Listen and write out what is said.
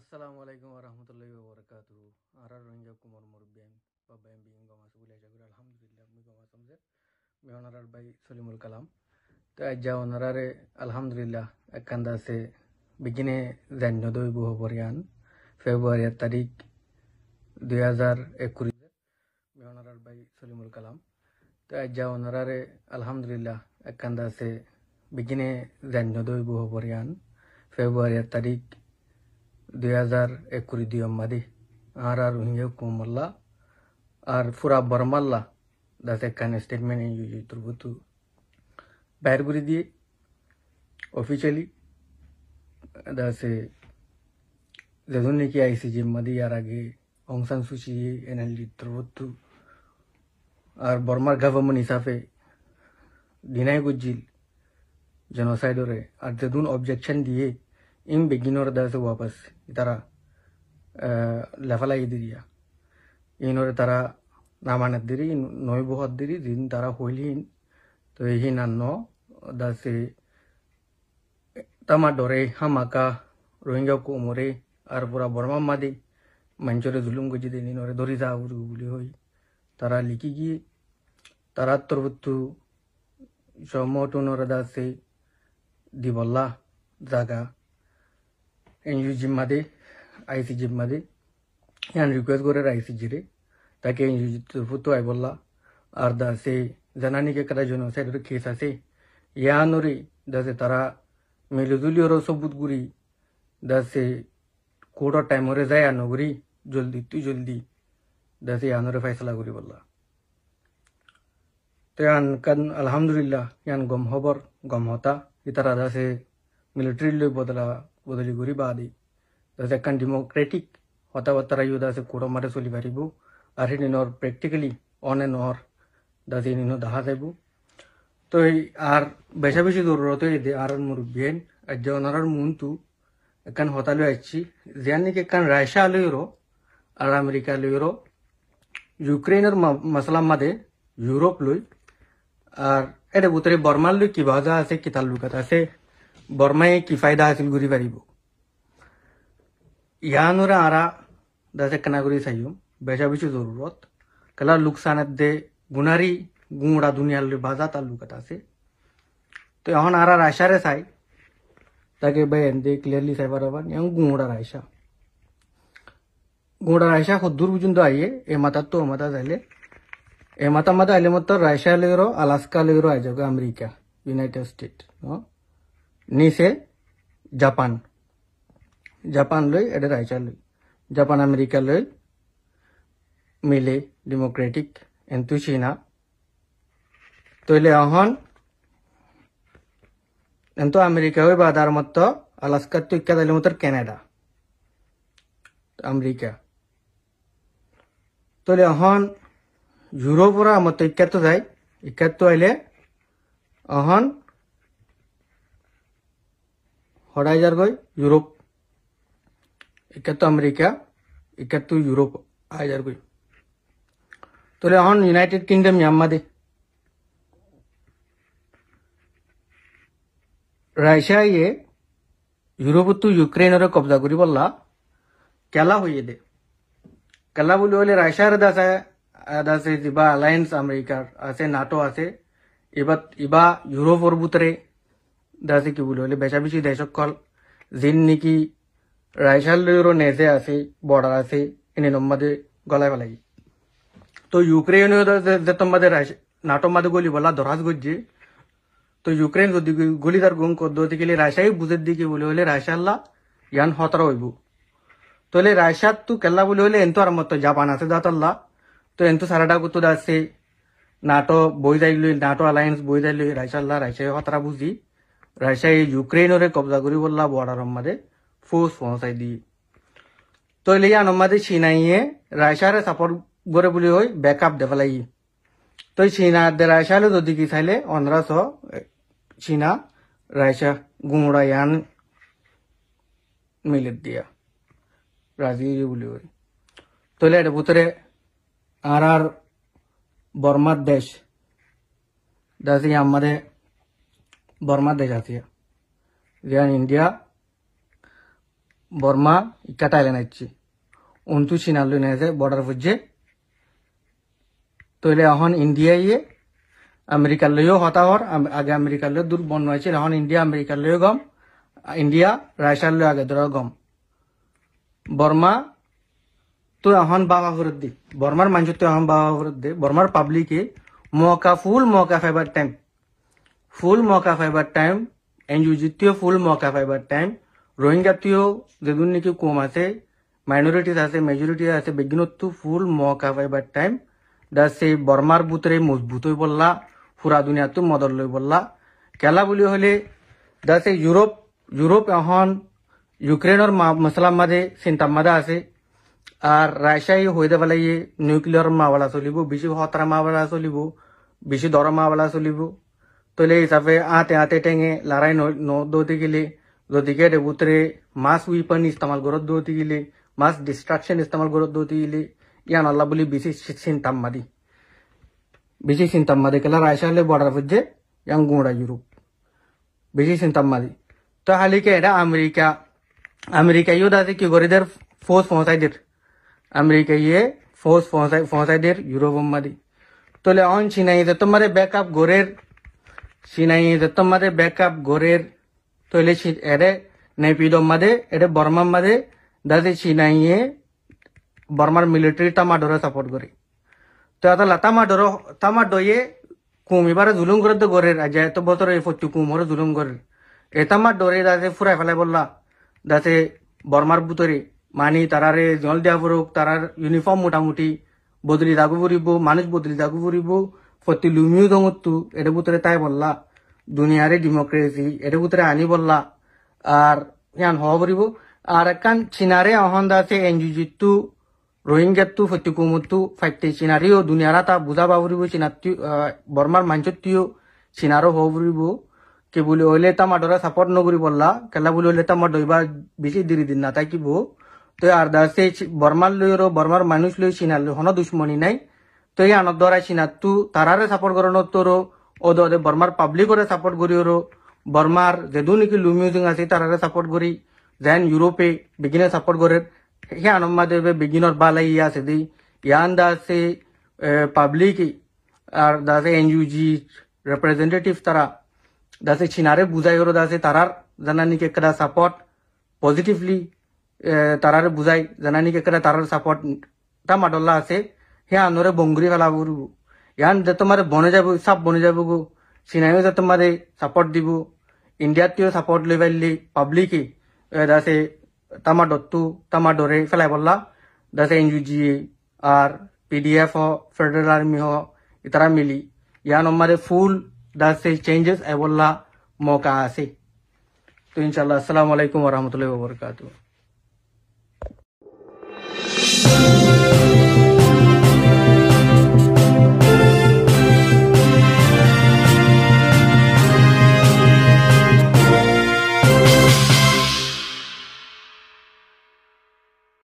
আসসালামু আলাইকুম রহমতুল্লাহ বরকাত আর আর রোহিঙ্গা কুমার মুরব্বিয়াম বা ব্যায়াম বিং গমাস বলে আশা আলহামদুলিল্লাহ আমি গমাস আমজের আমি অনারার ভাই সলিমুল কালাম তো আজ যা অনারারে আলহামদুলিল্লাহ একান্দা আছে বিগিনে জান্য দই বুহ পরিয়ান ফেব্রুয়ারির তারিখ দুই হাজার একুশ আমি অনারার ভাই সলিমুল কালাম তো আজ যা অনারারে আলহামদুলিল্লাহ একান্দা আছে বিগিনে জান্য দই বুহ পরিয়ান ফেব্রুয়ারির তারিখ 2021 arar hinge kumalla ar fura bormalla date kan statement in yuji turbutu bayar guri diye officially dase zedunni ki ICJ madi yarage Aung San Suu Kyi enalli turbutu ar bormar government hisabe deny gujil genocide ore ar zedun objection diye in beginner dase wapas তারা লেফালাই দিরিয়া ইনরে তারা নামানের দিরি নৈ বহার দিরি দিন তারা হইলহীন তো এই নান্ন দাসে তামা ডরে হামাকা রোহিঙ্গা কোমরে আর পুরা বর্মা মাদি মঞ্চরে জুলুম গজি দিন ইনরে ধরি যা বলি হই তারা লিখি গিয়ে তারা তরবত্তু সমটনরে দাসে দিবল্লা জাগা এনজিও জিম মাদে আইসি জিম মাদে ইয়ান রিকুয়েস্ট করে আইসি জিরে তাকে এনজিও তরফ তো আই বললা আর দা সে জানানি কে কাজ জন্য সাইড কেস আছে ইয়ানরে দাসে তারা মেলুজুলি ওর সবুত গুড়ি দাসে কোটা টাইমরে যায় আনগুড়ি জলদি তুই জলদি দাসে ইয়ানরে ফাইসলা করি বললা তো ইয়ান কান আলহামদুলিল্লাহ ইয়ান গম হবর গম হতা ইতারা দাসে মিলিটারি লৈ বদলা முதலி குறி பாதி த செகண்ட் டிமோக்ராட்டிக் ஒத்தவத்த ரயுதாசு கூட மர சொல்லி வரிபு அரினோர் பிராக்டிகலி ஆன் அண்ட் ஆர் தசினோ தகாசைபு তো আর বেশা বেশি জরুরত হয়ে আর মোর বেন আর যে ওনার মন তু একখান হতালে আসছি যেন নাকি একখান রাশিয়া লইর আর আমেরিকা লইর ইউক্রেনের মশলা মাদে ইউরোপ লই আর এটা বুতরে বর্মার লই কি ভাজা আছে কি তালুকাত আছে বর্মায়ে কি ফায়দা হাসিল করি পাৰিব ইয়ানুৰা আৰা দাসে কেনাগুৰি চাইম বেচা বেছি জৰুৰত কেলা লোকচানত দে গুণাৰী গুঁড়া দুনিয়ালৈ বাজা তালুকাত আছে তো এখন আরার আশারে চাই তাকে ভাই দে ক্লিয়ারলি চাই পারাবার এখন গুঁড়ার আয়সা গুঁড়ার আয়সা সদ্দূর পর্যন্ত আইয়ে এ মাতার তো মাতা যাইলে এ মাতা মাতা আইলে মতো রাশিয়া লেগেরও আলাস্কা লেগেরও আই যাবে আমেরিকা ইউনাইটেড স্টেট নিচে জাপান জাপান লৈ এটা ৰাইজা লই জাপান আমেরিকা লই মিলে ডেম'ক্ৰেটিক এণ্টু চীনা তৈলে অহন এন্তু আমেরিকা ওই বা মতো আলাস্কার তো ইকা দিলে মতো কানাডা আমেরিকা তৈলে অহন ইউরোপরা মতো ইকা তো যায় ইকা তো আইলে অহন तो तो तो हराइजार यूरोप एक अमेरिका एक यूरोप आयजार गई तले अहन यूनाइटेड किंगडम यामादे रशिया ये यूरोप तो यूक्रेन रे कब्जा करी बल्ला केला होये दे केला बोली ओले रशिया रे दासा दासे जिबा अलायंस अमेरिका आसे नाटो आसे इबा इबा यूरोप और बुतरे দাসি কিবলৈ বেচাবেচি জিন যিন নেকি লোর নেজে আছে বৰ্ডাৰ আছে এনে নম্বাদে গলাই পেলাই তো ইউক্রেনের যে তোমাদের নাটো মাদে গলি বলা ধরাজ গজ্জি তো ইউক্রেন যদি গলি তার গুম কর দিতে গেলে রাশিয়াই বুঝে দিকে বলে হলে রাশিয়াল্লা ইয়ান হতর হইব তোলে রাশিয়ার তু কেল্লা বলে হলে এন্ত আর মতো জাপান আছে দাতাল্লা তো এন্ত সারাটা কুতুদ আছে নাটো বই যাইল নাটো অ্যালায়েন্স বই যাইল রাশিয়াল্লা রাশিয়াই হতারা বুঝি রাশিয়ায় ইউক্রেইনরে কবজা করে বললা বর্ডার মাদে ফোর্স পৌঁছাই দি তৈলে ইয়ান মাদে চীনাইয়ে রাশিয়ারে সাপোর্ট করে বলি হই ব্যাকআপ লাগি তই চীনা রাশিয়ালে যদি কি চাইলে অন্ধ্রাস চীনা রাশিয়া গুমড়া ইয়ান মিলে দিয়া রাজি বলে হই তৈলে এটা ভিতরে আর আর বর্মার দেশ দাসি আমাদের बर्मा दे जाती है रियान इंडिया बर्मा इकट्ठा लेना इच्छी उन्तु छिनालू ने बॉर्डर बुझे তইলে এখন ইন্ডিয়াইয়ে আমেরিকালৈও হতাহর আগে আমেরিকালৈ দূর বন্ধ হয়েছিল এখন ইন্ডিয়া ইয়ে, আমেরিকালৈও গম ইন্ডিয়া রাশিয়ালৈ আগে ধরা গম বর্মা তো এখন বাবা ফরত দি বর্মার মানুষ তো এখন বাবা ফরত দে বর্মার পাবলিকে mocha full mocha fiber time full mocha fiber time and ইউজিটিও full mocha fiber time রোহিং জাতীয় যেদুর নাকি কম আছে মাইনরিটিস আছে মেজরিটি আছে বিঘ্নত্ব ফুল মকা ফাইবার টাইম দা সেই বর্মার বুতরে মজবুত হয়ে বললা ফুরা দুনিয়াতো মদর লই বললা কেলা বুলি হলে দা সেই ইউরোপ ইউরোপ এখন ইউক্রেনের মশলার মাঝে চিন্তার মাঝে আছে আর রাশিয়াই হয়ে দেবে লাগে নিউক্লিয়ার মাওয়ালা চলিব বেশি হতরা মাওয়ালা চলিব বেশি দর মাওয়ালা চলিব তলে হিসাবে আতে আতে টেঙে লড়াই নদৌতে গেলে যদিকে উতরে মাছ উইপন ইস্তেমাল গরত দৌতে গেলে মাছ ডিস্ট্রাকশন ইস্তেমাল গরত দৌতে গেলে ইয়ান আল্লাহ বলি বেশি চিন্তাম মাদি বেশি চিন্তাম মাদি কেলা রায়সা হলে বর্ডার ফুজে ইয়াং গুঁড়া ইউরোপ বেশি চিন্তাম মাদি তো হালিকে এটা আমেরিকা আমেরিকা ইউদ আছে কি গরিদের ফৌজ পৌঁছাই দের আমেরিকা ইয়ে ফৌজ পৌঁছাই পৌঁছাই দের ইউরোপ মাদি তোলে অন চিনাই তোমার ব্যাকআপ গোরের ಸಿನೈದ ತಮ್ಮದೆ ಬ್ಯಾಕಪ್ ಗೋರೆರ್ ತೊಯ್ಲೆ ಸಿ ಎಡೆ ನೈಪಿದಮ್ಮದೆ ಎಡೆ ಬರ್ಮಮ್ಮದೆ দাদে সিনাইয়ে বর্মার মিলিটারি তামাডোরে সাপোর্ট করি তো এটা লাতামাডোর তামাডোয়ে কুম এবারে জুলুম করে তো গরের আজ এত বছর এই ফটু কুম হরে জুলুম করের এ তামাডোরে দাদে ফুরাই ফেলাই বললা দাসে বর্মার বুতরে মানি তারারে জল দিয়া ফুরুক তারার ইউনিফর্ম মোটামুটি বদলি দাগু ফুরিব মানুষ বদলি দাগু ফুরিব প্রতি লুমিও দমত্তু এটা ভিতরে তাই বললা দুনিয়ারে ডেমোক্রেসি এটা ভিতরে আনি বললা আর ইয়ান হওয়া পড়িব আর একান চীনারে অহন্দা আছে এনজিজিতু ফতি কুমতু ফাইটে চীনারিও দুনিয়ারা তা বুঝা বাবরিব চীনাত্তি বর্মার মাঞ্চত্তিও চীনারও হওয়া পড়িব কে বলে হইলে তা মাডরা সাপোর্ট নগরি বললা কেলা বলে হইলে তা মাড দইবা বেশি দেরি দিন না তাই কি বো তো আর দাসে বর্মার লইরো বর্মার মানুষ লই চীনার হন দুশ্মনী নাই তো এই আনত দ্বারা চিনা তু তারারে সাপোর্ট করো ন তোর ওদ অদে বর্মার পাবলিকরে সাপোর্ট করি ওর বর্মার যেদু নাকি লুমিউজিং আছে তারারে সাপোর্ট করি যেন ইউরোপে বিগিনে সাপোর্ট করে হে আনম মা দেবে বিগিনর বালাই আছে দি ইয়ান দাসে পাবলিক আর দাসে এনইউজি রিপ্রেজেন্টেটিভ তারা দাসে চিনারে বুঝাই ওর দাসে তারার জানানি কেকরা সাপোর্ট পজিটিভলি তারারে বুঝাই জানানি কেকরা তারার সাপোর্ট তা মাডল্লা আছে हे आनोरे बंगुरी वाला बुरु यान जत मारे बने जाबु सब बने जाबु गो सिनायो जत मारे सपोर्ट दिबु इंडिया तियो सपोर्ट लेवल ले पब्लिक ही दसे तमा डत्तु तमा डोरे फलाय बोलला दसे एनयूजी आर पीडीएफ हो फेडरल आर्मी हो इतरा मिली यान हमारे फुल दसे चेंजेस ए बोलला मौका आसे तो इंशाल्लाह अस्सलाम वालेकुम व रहमतुल्लाहि व बरकातहू